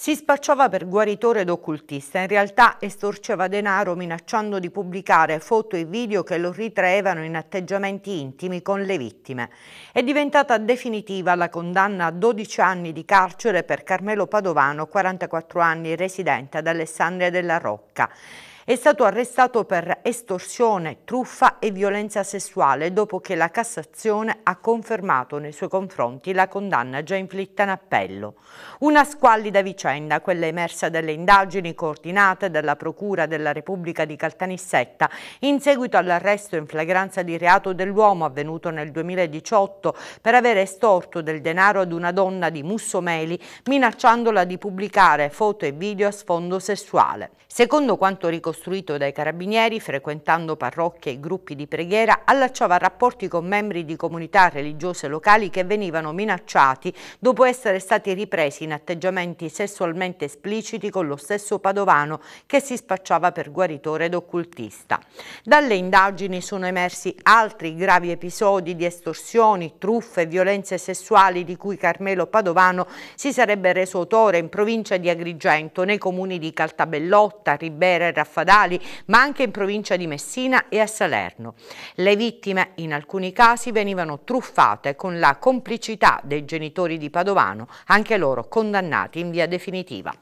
Si spacciava per guaritore ed occultista, in realtà estorceva denaro minacciando di pubblicare foto e video che lo ritraevano in atteggiamenti intimi con le vittime. È diventata definitiva la condanna a 12 anni di carcere per Carmelo Padovano, 44 anni, residente ad Alessandria della Rocca è stato arrestato per estorsione, truffa e violenza sessuale dopo che la Cassazione ha confermato nei suoi confronti la condanna già inflitta in appello. Una squallida vicenda, quella emersa dalle indagini coordinate dalla Procura della Repubblica di Caltanissetta in seguito all'arresto in flagranza di reato dell'uomo avvenuto nel 2018 per aver estorto del denaro ad una donna di Mussomeli minacciandola di pubblicare foto e video a sfondo sessuale. Secondo quanto ricostruito costruito dai carabinieri, frequentando parrocchie e gruppi di preghiera, allacciava rapporti con membri di comunità religiose locali che venivano minacciati dopo essere stati ripresi in atteggiamenti sessualmente espliciti con lo stesso Padovano che si spacciava per guaritore ed occultista. Dalle indagini sono emersi altri gravi episodi di estorsioni, truffe e violenze sessuali di cui Carmelo Padovano si sarebbe reso autore in provincia di Agrigento, nei comuni di Caltabellotta, Ribera e Raffadella stradali, ma anche in provincia di Messina e a Salerno. Le vittime in alcuni casi venivano truffate con la complicità dei genitori di Padovano, anche loro condannati in via definitiva.